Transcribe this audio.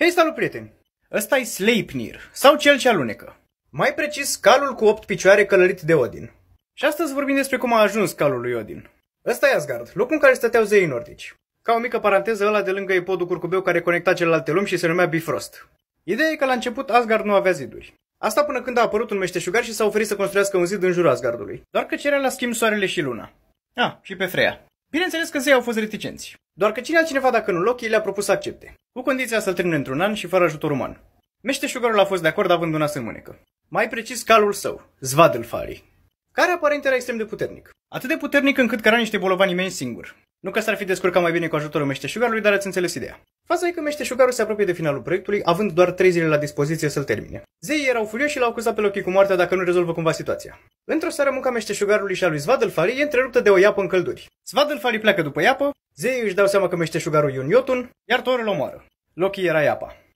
Hei, salut prieteni! ăsta e Sleipnir, sau cel ce alunecă. Mai precis, calul cu opt picioare călărit de Odin. Și astăzi vorbim despre cum a ajuns calul lui Odin. Ăsta e Asgard, locul în care stăteau zeii nordici. Ca o mică paranteză, ăla de lângă e podul curcubeu care conecta celelalte lumi și se numea Bifrost. Ideea e că la început Asgard nu avea ziduri. Asta până când a apărut un meșteșugar și s-a oferit să construiască un zid în jurul Asgardului. Doar că cerea la schimb soarele și luna. Ah, și pe Freya. Bineînțeles că zeii au fost reticenți. Doar că cine altcineva dacă nu Loki le-a propus să accepte cu condiția să-l termine într-un an și fără ajutor uman. Meșteșugarul a fost de acord având una să mânecă. Mai precis calul său, Zvadelfari, care aparent era extrem de puternic. Atât de puternic încât căra niște bolovani imeni singur. Nu că s-ar fi descurcat mai bine cu ajutorul meșteșugarului, dar ați înțeles ideea. Faza e că meșteșugarul se apropie de finalul proiectului, având doar 3 zile la dispoziție să-l termine. Zeii erau furioși și l-au acuzat pe Loki cu moartea dacă nu rezolvă cumva situația. Într-o seară, munca meșteșugarului și a lui Svadlfali e întreruptă de o iapă în călduri. Svadlfali pleacă după iapă, zeii își dau seama că meșteșugarul e un iotun, iar Thor îl omoară. Loki era iapa.